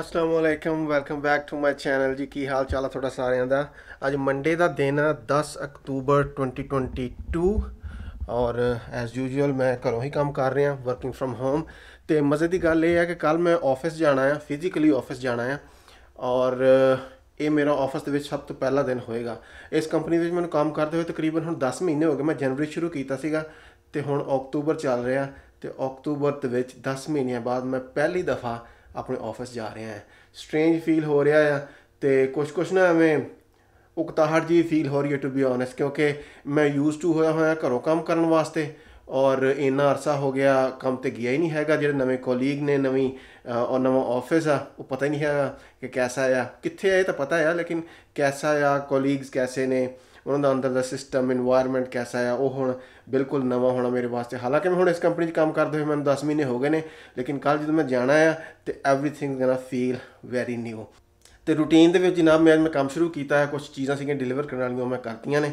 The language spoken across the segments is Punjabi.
ਅਸਲਾਮ ਵਾਲੇਕਮ welcome back to my channel ਜੀ ਕੀ ਹਾਲ ਚਾਲ ਆ ਤੁਹਾਡਾ ਸਾਰਿਆਂ ਦਾ ਅੱਜ ਮੰਡੇ ਦਾ ਦਿਨ ਆ 10 ਅਕਤੂਬਰ 2022 ਔਰ ਐਸ ਯੂਜੂਅਲ ਮੈਂ ਘਰੋਂ ਹੀ ਕੰਮ ਕਰ ਰਿਹਾ ਵਰਕਿੰਗ ਫਰਮ ਹੋਮ ਤੇ ਮਜ਼ੇ ਦੀ ਗੱਲ ਇਹ ਹੈ ਕਿ ਕੱਲ ਮੈਂ ਆਫਿਸ ਜਾਣਾ ਆ ਫਿਜ਼ੀਕਲੀ ਆਫਿਸ ਜਾਣਾ ਆ ਔਰ ਇਹ ਮੇਰਾ ਆਫਿਸ ਦੇ ਵਿੱਚ ਸਭ ਤੋਂ ਪਹਿਲਾ ਦਿਨ ਹੋਏਗਾ ਇਸ ਕੰਪਨੀ ਵਿੱਚ ਮੈਨੂੰ ਕੰਮ ਕਰਦੇ ਹੋਏ ਤਕਰੀਬਨ ਹੁਣ 10 ਮਹੀਨੇ ਹੋ ਗਏ ਮੈਂ ਜਨਵਰੀ ਸ਼ੁਰੂ ਕੀਤਾ ਸੀਗਾ ਤੇ ਹੁਣ ਅਕਤੂਬਰ ਚੱਲ ਰਿਹਾ ਤੇ ਅਕਤੂਬਰ ਦੇ ਵਿੱਚ 10 ਮਹੀਨਿਆਂ ਬਾਅਦ ਮੈਂ ਪਹਿਲੀ ਦਫਾ ਆਪਣੇ ਆਫਿਸ ਜਾ ਰਿਹਾ ਹੈ ਸਟ੍ਰੇਂਜ ਫੀਲ ਹੋ ਰਿਹਾ ਹੈ ਤੇ ਕੁਝ ਕੁਝ ਨਾ ਐਵੇਂ ਉਕਤਾਹਟ ਜੀ ਫੀਲ ਹੋ ਰਹੀ ਹੈ ਟੂ ਬੀ ਓਨੈਸਟ ਕਿਉਂਕਿ ਮੈਂ ਯੂਜ਼ ਟੂ ਹੋਇਆ ਹੋਇਆ ਘਰੋਂ ਕੰਮ ਕਰਨ ਵਾਸਤੇ ਔਰ ਇੰਨਾ ਅਰਸਾ ਹੋ ਗਿਆ ਕੰਮ ਤੇ ਗਿਆ ਹੀ ਨਹੀਂ ਹੈਗਾ ਜਿਹੜੇ ਨਵੇਂ ਕੋਲੀਗ ਨੇ ਨਵੀਂ ਔਰ ਨਵਾਂ ਆਫਿਸ ਆ ਉਹ ਪਤਾ ਹੀ ਨਹੀਂ ਹੈਗਾ ਕਿ ਕਿਹਦਾ ਆ ਕਿੱਥੇ ਆ ਇਹ ਤਾਂ ਪਤਾ ਆ ਲੇਕਿਨ ਕਿਹਦਾ ਆ ਕੋਲੀਗਸ ਕੈਸੇ ਨੇ ਉਹਨਾਂ ਦਾ ਅੰਦਰ ਦਾ ਸਿਸਟਮ এনवायरमेंट ਕਿਹਦਾ ਹੈ ਉਹ ਹੁਣ ਬਿਲਕੁਲ ਨਵਾਂ ਹੋਣਾ ਮੇਰੇ ਵਾਸਤੇ ਹਾਲਾਂਕਿ ਮੈਂ ਹੁਣ ਇਸ ਕੰਪਨੀ 'ਚ ਕੰਮ ਕਰਦੇ ਹੋਏ ਮੈਨੂੰ 10 ਮਹੀਨੇ ਹੋ ਗਏ ਨੇ ਲੇਕਿਨ ਕੱਲ ਜਦੋਂ ਮੈਂ ਜਾਣਾ ਆ ਤੇ everything gonna feel very new ਤੇ ਰੂਟੀਨ ਦੇ ਵਿੱਚ ਜਨਾਬ ਮੈਂ ਅੱਜ ਮੈਂ ਕੰਮ ਸ਼ੁਰੂ ਕੀਤਾ ਹੈ ਕੁਝ ਚੀਜ਼ਾਂ ਸੀਗੀਆਂ ਡਿਲੀਵਰ ਕਰਨ ਵਾਲੀਆਂ ਮੈਂ ਕਰਤੀਆਂ ਨੇ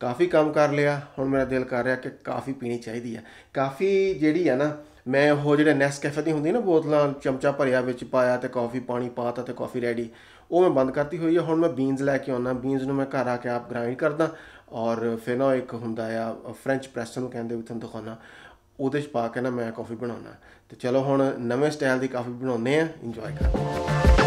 ਕਾਫੀ ਕੰਮ ਕਰ ਲਿਆ ਹੁਣ ਮੇਰਾ ਦਿਲ ਕਰ ਰਿਹਾ ਕਿ ਕਾਫੀ ਪੀਣੀ ਚਾਹੀਦੀ ਹੈ ਕਾਫੀ ਜਿਹੜੀ ਹੈ ਨਾ ਮੈਂ ਉਹ ਜਿਹੜੇ ਨੈਸ ਕੈਫੇ ਦੀ ਹੁੰਦੀ ਨਾ ਬੋਤਲਾਂ ਚਮਚਾ ਭਰਿਆ ਵਿੱਚ ਪਾਇਆ ਤੇ ਕਾਫੀ ਪਾਣੀ ਪਾਤਾ ਤੇ ਕਾਫੀ ਰੈਡੀ ਉਹ ਮੈਂ ਬੰਦ ਕਰਤੀ ਹੋਈ ਹੈ ਹੁਣ ਮੈਂ ਬੀਨਸ ਲੈ ਕੇ ਆਉਣਾ ਬੀਨਸ ਨੂੰ ਮੈਂ ਘਰ ਆ ਕੇ ਆਪ ਗ੍ਰਾਈਂਡ ਕਰਦਾ ਔਰ ਫਿਰ ਨਾ ਇੱਕ ਹੁੰਦਾ ਆ ਫ੍ਰੈਂਚ ਪ੍ਰੈਸ ਨੂੰ ਕਹਿੰਦੇ ਵੀ ਤੁਹਾਨੂੰ ਦਿਖਾਉਣਾ ਉਹਦੇ ਚ ਪਾ ਕੇ ਨਾ ਮੈਂ ਕਾਫੀ ਬਣਾਉਣਾ ਤੇ ਚਲੋ ਹੁਣ ਨਵੇਂ ਸਟਾਈਲ ਦੀ ਕਾਫੀ ਬਣਾਉਨੇ ਆ ਇੰਜੋਏ ਕਰੋ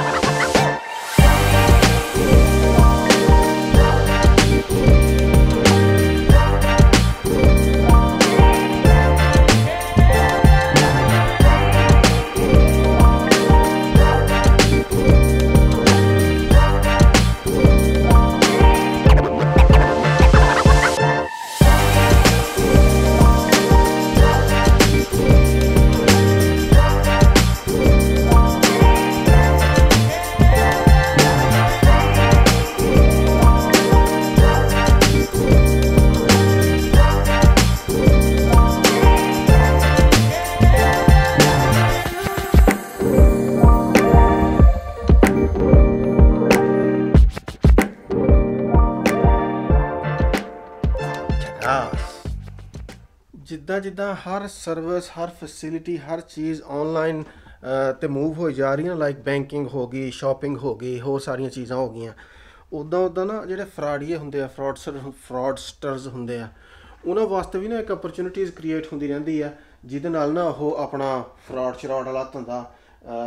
ਜਿੱਦਾਂ ਜਿੱਦਾਂ ਹਰ ਸਰਵਿਸ ਹਰ ਫੈਸਿਲਿਟੀ ਹਰ ਚੀਜ਼ ਆਨਲਾਈਨ ਤੇ ਮੂਵ ਹੋਈ ਜਾ ਰਹੀ ਹੈ ਲਾਈਕ ਬੈਂਕਿੰਗ ਹੋ ਗਈ ਸ਼ਾਪਿੰਗ ਹੋ ਗਈ ਹੋਰ ਸਾਰੀਆਂ ਚੀਜ਼ਾਂ ਹੋ ਗਈਆਂ ਉਦੋਂ ਉਦੋਂ ਨਾ ਜਿਹੜੇ ਫਰਾਡੀਏ ਹੁੰਦੇ ਆ ਫਰਾਡਸਰ ਫਰਾਡਸਟਰਸ ਹੁੰਦੇ ਆ ਉਹਨਾਂ ਵਾਸਤੇ ਵੀ ਨਾ ਇੱਕ ਓਪਰਚ्युनिटीज ਕ੍ਰੀਏਟ ਹੁੰਦੀ ਰਹਿੰਦੀ ਆ ਜਿਹਦੇ ਨਾਲ ਨਾ ਉਹ ਆਪਣਾ ਫਰਾਡ ਚਰਾਡ ਵਾਲਾ ਧੰਦਾ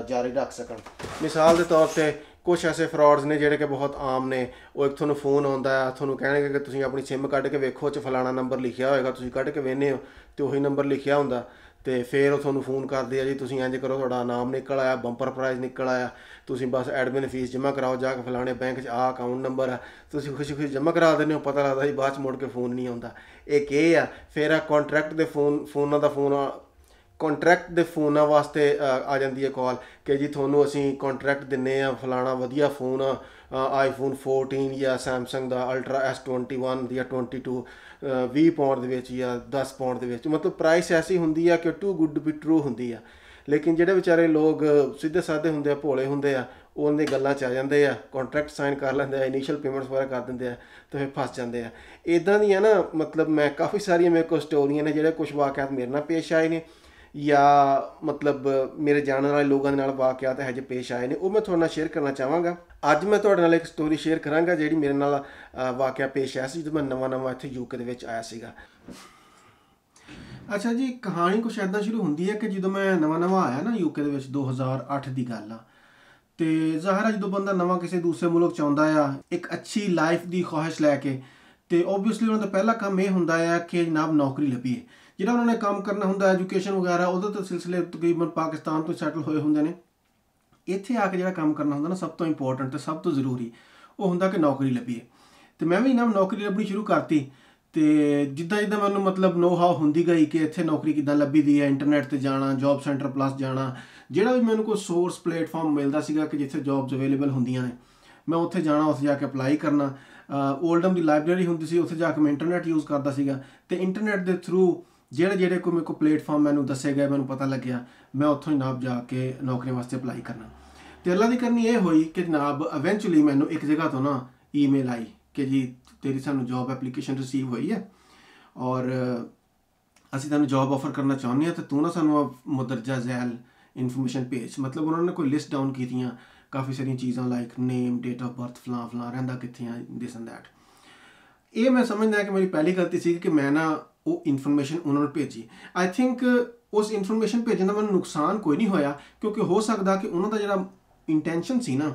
ਜਾਰੀ ਰੱਖ ਸਕਣ ਮਿਸਾਲ ਦੇ ਤੌਰ ਤੇ ਕੁਝ ਐਸੇ ਫਰਾਡਸ ਨੇ ਜਿਹੜੇ ਕਿ ਬਹੁਤ ਆਮ ਨੇ ਉਹ ਇੱਕ ਤੁਹਾਨੂੰ ਫੋਨ ਆਉਂਦਾ ਹੈ ਤੁਹਾਨੂੰ ਕਹਿਣਗੇ ਕਿ ਤੁਸੀਂ ਆਪਣੀ SIM ਕੱਢ ਕੇ ਵੇਖੋ ਚ ਫਲਾਣਾ ਨੰਬਰ ਲਿਖਿਆ ਹੋਏਗਾ ਤੁਸੀਂ ਕੱਢ ਕੇ ਵੇਖਨੇ ਹੋ ਤੇ ਉਹੀ ਨੰਬਰ ਲਿਖਿਆ ਹੁੰਦਾ ਤੇ ਫਿਰ ਉਹ ਤੁਹਾਨੂੰ ਫੋਨ ਕਰਦੇ ਆ ਜੀ ਤੁਸੀਂ ਇੰਜ ਕਰੋ ਤੁਹਾਡਾ ਨਾਮ ਨਿਕਲ ਆਇਆ ਬੰਪਰ ਪ੍ਰਾਈਜ਼ ਨਿਕਲ ਆਇਆ ਤੁਸੀਂ ਬਸ ਐਡਮਿਨ ਫੀਸ ਜਮ੍ਹਾਂ ਕਰਾਓ ਜਾ ਕੇ ਫਲਾਣੇ ਬੈਂਕ 'ਚ ਆ ਅਕਾਊਂਟ ਨੰਬਰ ਆ ਤੁਸੀਂ ਖੁਸ਼ੀ-ਖੁਸ਼ੀ ਜਮ੍ਹਾਂ ਕਰਾ ਦਿੰਦੇ ਹੋ ਪਤਾ ਲੱਗਦਾ ਜੀ ਬਾਅਦ 'ਚ ਮੁੜ ਕੇ ਫੋਨ ਨਹੀਂ ਆਉਂਦਾ ਇਹ ਕੀ ਆ ਫਿਰ ਆ ਕੰਟਰੈਕਟ ਦੇ ਫੋਨ ਫੋਨਾਂ ਦਾ ਫੋਨ ਕੰਟਰੈਕਟ ਦੇ ਫੋਨਾਂ ਵਾਸਤੇ ਆ ਜਾਂਦੀ ਹੈ ਕਾਲ ਕਿ ਜੀ ਤੁਹਾਨੂੰ ਅਸੀਂ ਕੰਟਰੈਕਟ ਦਿੰਨੇ ਆ ਫਲਾਣਾ ਵਧੀਆ ਫੋਨ ਆ ਆਈਫੋਨ 14 ਜਾਂ Samsung ਦਾ Ultra S21 ਜਾਂ 22 20 ਪੌਂਡ ਦੇ ਵਿੱਚ ਜਾਂ 10 ਪੌਂਡ ਦੇ ਵਿੱਚ ਮਤਲਬ ਪ੍ਰਾਈਸ ਐਸੀ ਹੁੰਦੀ ਆ ਕਿ too good to be true ਹੁੰਦੀ ਆ ਲੇਕਿਨ ਜਿਹੜੇ ਵਿਚਾਰੇ ਲੋਕ ਸਿੱਧੇ ਸਾਦੇ ਹੁੰਦੇ ਆ ਭੋਲੇ ਹੁੰਦੇ ਆ ਉਹਨਾਂ ਦੇ ਗੱਲਾਂ ਚ ਆ ਜਾਂਦੇ ਆ ਕੰਟਰੈਕਟ ਸਾਈਨ ਕਰ ਲੈਂਦੇ ਆ ਇਨੀਸ਼ੀਅਲ ਪੇਮੈਂਟਸ ਵਗੈਰਾ ਕਰ ਦਿੰਦੇ ਆ ਤੇ ਫਿਰ ਫਸ ਜਾਂਦੇ ਆ ਇਦਾਂ ਦੀਆਂ ਨਾ ਮਤਲਬ ਮੈਂ ਕਾਫੀ ਸਾਰੀਆਂ ਮੇਰੇ ਕੋਲ ਸਟੋਰੀਆਂ ਨੇ ਜਿਹੜੇ ਕੁਝ ਵਾਕਿਆਤ ਮੇਰੇ ਨਾਲ ਪੇਸ਼ ਆਏ ਨੇ ਜਾਂ ਮਤਲਬ ਮੇਰੇ ਜਾਣਨ ਵਾਲੇ ਲੋਕਾਂ ਦੇ ਨਾਲ ਵਾਕਿਆਤ ਹੈ ਜੇ ਪੇਸ਼ ਆਏ ਨੇ ਉਹ ਮੈਂ ਤੁਹਾਡੇ ਨਾਲ ਸ਼ੇਅਰ ਕਰਨਾ ਚਾਹਾਂਗਾ ਅੱਜ ਮੈਂ ਤੁਹਾਡੇ ਨਾਲ ਇੱਕ ਸਟੋਰੀ ਸ਼ੇਅਰ ਕਰਾਂਗਾ ਜਿਹੜੀ ਮੇਰੇ ਨਾਲ ਵਾਕਿਆ ਪੇਸ਼ ਆਇਆ ਸੀ ਜਦੋਂ ਮੈਂ ਨਵਾਂ ਨਵਾਂ ਇੱਥੇ ਯੂਕੇ ਦੇ ਵਿੱਚ ਆਇਆ ਸੀਗਾ ਅੱਛਾ ਜੀ ਕਹਾਣੀ ਕੁਛ ਐਦਾਂ ਸ਼ੁਰੂ ਹੁੰਦੀ ਹੈ ਕਿ ਜਦੋਂ ਮੈਂ ਨਵਾਂ ਨਵਾਂ ਆਇਆ ਨਾ ਯੂਕੇ ਦੇ ਵਿੱਚ 2008 ਦੀ ਗੱਲ ਆ ਤੇ ਜ਼ਾਹਰ ਜਦੋਂ ਬੰਦਾ ਨਵਾਂ ਕਿਸੇ ਦੂਸਰੇ ਮੁਲਕ ਚ ਆਉਂਦਾ ਆ ਇੱਕ ਅੱਛੀ ਲਾਈਫ ਦੀ ਖੁਆਇਸ਼ ਲੈ ਕੇ ਤੇ ਆਬਵੀਅਸਲੀ ਉਹਨਾਂ ਦਾ ਪਹਿਲਾ ਕੰਮ ਇਹ ਹੁੰਦਾ ਆ ਕਿ ਜਨਾਬ ਨੌਕਰੀ ਲੱਭੀਏ ਜਿਹੜਾ ਉਹਨਾਂ ਨੇ ਕੰਮ ਕਰਨਾ ਹੁੰਦਾ ਐਜੂਕੇਸ਼ਨ ਵਗੈਰਾ ਉਹਦੇ ਤੋਂ ਸਿਲਸਿਲੇ ਤਕਰੀਬਨ ਪਾਕਿਸਤਾਨ ਤੋਂ ਸੈਟਲ ਹੋਏ ਹੁੰਦੇ ਨੇ ਇੱਥੇ ਆ ਕੇ ਜਿਹੜਾ ਕੰਮ ਕਰਨਾ ਹੁੰਦਾ ਨਾ ਸਭ ਤੋਂ ਇੰਪੋਰਟੈਂਟ ਤੇ ਸਭ ਤੋਂ ਜ਼ਰੂਰੀ ਉਹ ਹੁੰਦਾ ਕਿ ਨੌਕਰੀ ਲੱਭੀਏ ਤੇ ਮੈਂ ਵੀ ਨਾ ਨੌਕਰੀ ਲੱਭਣੀ ਸ਼ੁਰੂ ਕਰਤੀ ਤੇ ਜਿੱਦਾਂ ਜਿੱਦਾਂ ਮੈਨੂੰ ਮਤਲਬ ਨੋ ਹਾਉ ਹੁੰਦੀ ਗਈ ਕਿ ਇੱਥੇ ਨੌਕਰੀ ਕਿੱਦਾਂ ਲੱਭੀ ਦੀ ਹੈ ਇੰਟਰਨੈਟ ਤੇ ਜਾਣਾ ਜੌਬ ਸੈਂਟਰ ਪਲੱਸ ਜਾਣਾ ਜਿਹੜਾ ਵੀ ਮੈਨੂੰ ਕੋਈ ਸੋਰਸ ਪਲੇਟਫਾਰਮ ਮਿਲਦਾ ਸੀਗਾ ਕਿ ਜਿੱਥੇ ਜੌਬਸ ਅਵੇਲੇਬਲ ਹੁੰਦੀਆਂ ਨੇ ਮੈਂ ਉੱਥੇ ਜਾਣਾ ਉੱਥੇ ਜਾ ਕੇ ਅਪਲਾਈ ਕਰਨਾ 올ਡਮ ਦੀ ਲਾਇਬ੍ਰੇਰੀ ਹੁੰਦੀ ਸੀ ਉੱਥੇ ਜਾ ਕੇ ਮੈਂ ਇੰਟਰਨੈਟ ਯੂਜ਼ ਕਰਦਾ ਸੀਗਾ ਤੇ ਇੰਟਰਨੈਟ ਦੇ ਥਰੂ ਜਿਹੜੇ ਜਿਹੜੇ ਕੋਈ ਮੇਰੇ ਕੋ ਪਲੇਟਫਾਰਮ ਮੈਨੂੰ ਦੱਸੇ ਗਏ ਮੈਨੂੰ ਪਤਾ ਲੱਗਿਆ ਮੈਂ ਉੱਥੋਂ ਹੀ ਨਾਬ ਜਾ ਕੇ ਨੌਕਰੀ ਵਾਸਤੇ ਅਪਲਾਈ ਕਰਨਾ ਤੇ ਅੱਲਾ ਦੀ ਕਰਨੀ ਇਹ ਹੋਈ ਕਿ ਨਾਬ ਇਵੈਂਚੁਅਲੀ ਮੈਨੂੰ ਇੱਕ ਜਗ੍ਹਾ ਤੋਂ ਨਾ ਈਮੇਲ ਆਈ ਕਿ ਜੀ ਤੇਰੀ ਸਾਨੂੰ ਜੌਬ ਐਪਲੀਕੇਸ਼ਨ ਰਿਸੀਵ ਹੋਈ ਹੈ ਔਰ ਅਸੀਂ ਤੁਹਾਨੂੰ ਜੌਬ ਆਫਰ ਕਰਨਾ ਚਾਹੁੰਦੇ ਹਾਂ ਤੇ ਤੂੰ ਨਾ ਸਾਨੂੰ ਮਦਰਜਾ ਜ਼ੈਲ ਇਨਫੋਰਮੇਸ਼ਨ ਪੇਜ ਮਤਲਬ ਉਹਨਾਂ ਨੇ ਕੋਈ ਲਿਸਟ ਡਾਊਨ ਕੀਤੀਆਂ ਕਾਫੀ ਸਾਰੀਆਂ ਚੀਜ਼ਾਂ like name date of birth ਫਲਾਂ ਫਲਾਂ ਰਹਿੰਦਾ ਕਿੱਥੇ ਆ ਦਿਸ ਐਂਡ ਦੈਟ ਇਹ ਮੈਂ ਸਮਝਦਾ ਕਿ ਮੇਰੀ ਪਹਿਲੀ ਗਲਤੀ ਸੀ ਕਿ ਮੈਂ ਨਾ ਉਹ ਇਨਫੋਰਮੇਸ਼ਨ ਉਹਨਾਂ ਨੂੰ ਭੇਜੀ ਆਈ ਥਿੰਕ ਉਸ ਇਨਫੋਰਮੇਸ਼ਨ ਭੇਜਣ ਦਾ ਮੈਨੂੰ ਨੁਕਸਾਨ ਕੋਈ ਨਹੀਂ ਹੋਇਆ ਕਿਉਂਕਿ ਹੋ ਸਕਦਾ ਕਿ ਉਹਨਾਂ ਦਾ ਜਿਹੜਾ ਇੰਟੈਂਸ਼ਨ ਸੀ ਨਾ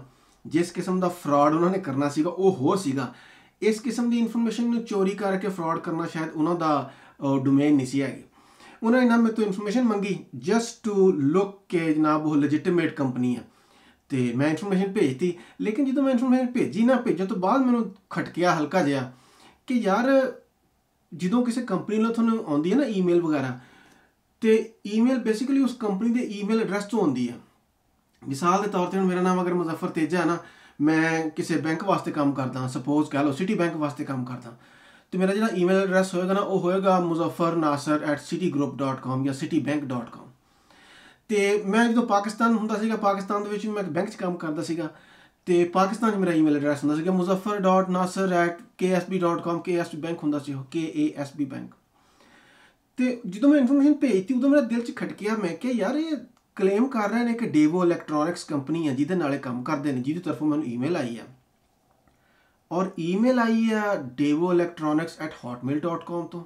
ਜਿਸ ਕਿਸਮ ਦਾ ਫਰਾਡ ਉਹਨਾਂ ਨੇ ਕਰਨਾ ਸੀਗਾ ਉਹ ਹੋਰ ਸੀਗਾ ਇਸ ਕਿਸਮ ਦੀ ਇਨਫੋਰਮੇਸ਼ਨ ਨੂੰ ਚੋਰੀ ਕਰਕੇ ਫਰਾਡ ਕਰਨਾ ਸ਼ਾਇਦ ਉਹਨਾਂ ਦਾ ਡੋਮੇਨ ਨਹੀਂ ਸੀ ਹੈਗੀ ਉਹਨਾਂ ਨੇ ਨਾ ਮੇਰੇ ਤੋਂ ਇਨਫੋਰਮੇਸ਼ਨ ਮੰਗੀ ਜਸਟ ਟੂ ਲੁੱਕ ਕਿ ਜਨਾਬ ਉਹ ਲੈਜੀਟਿਮੇਟ ਕੰਪਨੀ ਹੈ ਤੇ ਮੈਂ ਇਨਫੋਰਮੇਸ਼ਨ ਭੇਜਤੀ ਲੇਕਿਨ ਜਦੋਂ ਮੈਂ ਇਨਫੋਰਮੇਸ਼ਨ ਭੇਜੀ ਨਾ ਭੇਜਣ ਤੋਂ ਬਾਅਦ ਮੈਨੂੰ ਖਟਕਿਆ ਹਲਕਾ ਜਿਹਾ ਕਿ ਯਾਰ ਜਦੋਂ ਕਿਸੇ ਕੰਪਨੀ ਨਾਲ ਤੁਹਾਨੂੰ ਆਉਂਦੀ ਹੈ ਨਾ ਈਮੇਲ ਵਗੈਰਾ ਤੇ ਈਮੇਲ ਬੇਸਿਕਲੀ ਉਸ ਕੰਪਨੀ ਦੇ ਈਮੇਲ ਐਡਰੈਸ ਤੋਂ ਆਉਂਦੀ ਹੈ ਮਿਸਾਲ ਦੇ ਤੌਰ ਤੇ ਹੁਣ ਮੇਰਾ ਨਾਮ ਅਗਰ ਮੁਜ਼ੱਫਰ ਤੇਜਾ ਹੈ ਨਾ ਮੈਂ ਕਿਸੇ ਬੈਂਕ ਵਾਸਤੇ ਕੰਮ ਕਰਦਾ ਸਪੋਜ਼ ਕਹ ਲਓ ਸਿਟੀ ਬੈਂਕ ਵਾਸਤੇ ਕੰਮ ਕਰਦਾ ਤੇ ਮੇਰਾ ਜਿਹੜਾ ਈਮੇਲ ਐਡਰੈਸ ਹੋਏਗਾ ਨਾ ਉਹ ਹੋਏਗਾ muzaffernasir@citygroup.com ਜਾਂ citibank.com ਤੇ ਮੈਂ ਜਦੋਂ ਪਾਕਿਸਤਾਨ ਹੁੰਦਾ ਸੀਗਾ ਪਾਕਿਸਤਾਨ ਦੇ ਵਿੱਚ ਮੈਂ ਇੱਕ ਬੈਂਕ 'ਚ ਕੰਮ ਕਰਦਾ ਸੀਗਾ ਤੇ ਪਾਕਿਸਤਾਨ 'ਚ ਮੇਰਾ ਈਮੇਲ ਐਡਰੈਸ ਹੁੰਦਾ ਸੀਗਾ muzaffar.nasser@ksb.com ksb ਬੈਂਕ ਹੁੰਦਾ ਸੀ ਉਹ kasb ਬੈਂਕ ਤੇ ਜਦੋਂ ਮੈਂ ਇਨਫੋਰਮੇਸ਼ਨ ਭੇਜਤੀ ਉਦੋਂ ਮੇਰਾ ਦਿਲ 'ਚ ਖਟਕਿਆ ਮੈਂ ਕਿਹਾ ਯਾਰ ਇਹ ਕਲੇਮ ਕਰ ਰਹੇ ਨੇ ਕਿ ਡੇਵੋ ਇਲੈਕਟ੍ਰੋਨਿਕਸ ਕੰਪਨੀ ਹੈ ਜਿਹਦੇ ਨਾਲੇ ਕੰਮ ਕਰਦੇ ਨੇ ਜਿਹਦੀ ਤਰਫੋਂ ਮੈਨੂੰ ਈਮੇਲ ਆਈ ਹੈ ਔਰ ਈਮੇਲ ਆਈ ਹੈ devoelectronics@hotmail.com ਤੋਂ